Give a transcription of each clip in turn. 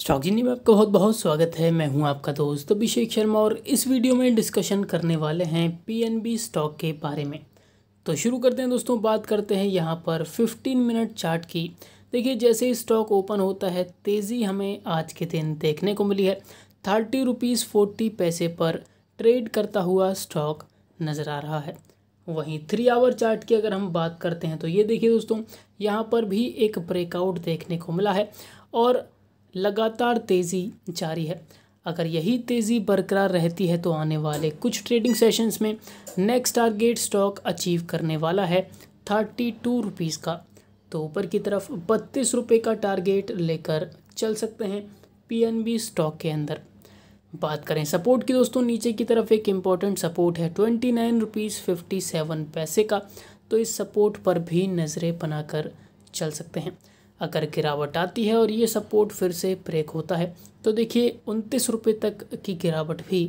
stock स्टॉकजिनी में आपका बहुत बहुत स्वागत है मैं हूं आपका दोस्त अभिषेक शर्मा और इस वीडियो में डिस्कशन करने वाले हैं पीएनबी स्टॉक के बारे में तो शुरू करते हैं दोस्तों बात करते हैं यहां पर 15 मिनट चार्ट की देखिए जैसे ही स्टॉक ओपन होता है तेज़ी हमें आज के दिन देखने को मिली है थर्टी रुपीज़ फोर्टी पैसे पर ट्रेड करता हुआ स्टॉक नज़र आ रहा है वहीं थ्री आवर चार्ट की अगर हम बात करते हैं तो ये देखिए दोस्तों यहाँ पर भी एक ब्रेकआउट देखने को मिला है और लगातार तेज़ी जारी है अगर यही तेज़ी बरकरार रहती है तो आने वाले कुछ ट्रेडिंग सेशंस में नेक्स्ट टारगेट स्टॉक अचीव करने वाला है थर्टी टू रुपीज़ का तो ऊपर की तरफ बत्तीस रुपये का टारगेट लेकर चल सकते हैं पीएनबी स्टॉक के अंदर बात करें सपोर्ट की दोस्तों नीचे की तरफ एक इम्पॉर्टेंट सपोर्ट है twenty nine rupees fifty seven पैसे का तो इस सपोर्ट पर भी नज़रें बनाकर चल सकते हैं अगर गिरावट आती है और ये सपोर्ट फिर से ब्रेक होता है तो देखिए उनतीस रुपये तक की गिरावट भी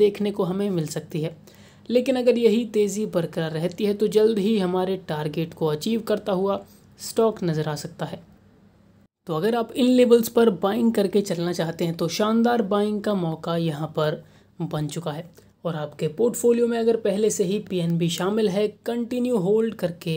देखने को हमें मिल सकती है लेकिन अगर यही तेज़ी बरकरार रहती है तो जल्द ही हमारे टारगेट को अचीव करता हुआ स्टॉक नज़र आ सकता है तो अगर आप इन लेवल्स पर बाइंग करके चलना चाहते हैं तो शानदार बाइंग का मौका यहाँ पर बन चुका है और आपके पोर्टफोलियो में अगर पहले से ही पीएनबी शामिल है कंटिन्यू होल्ड करके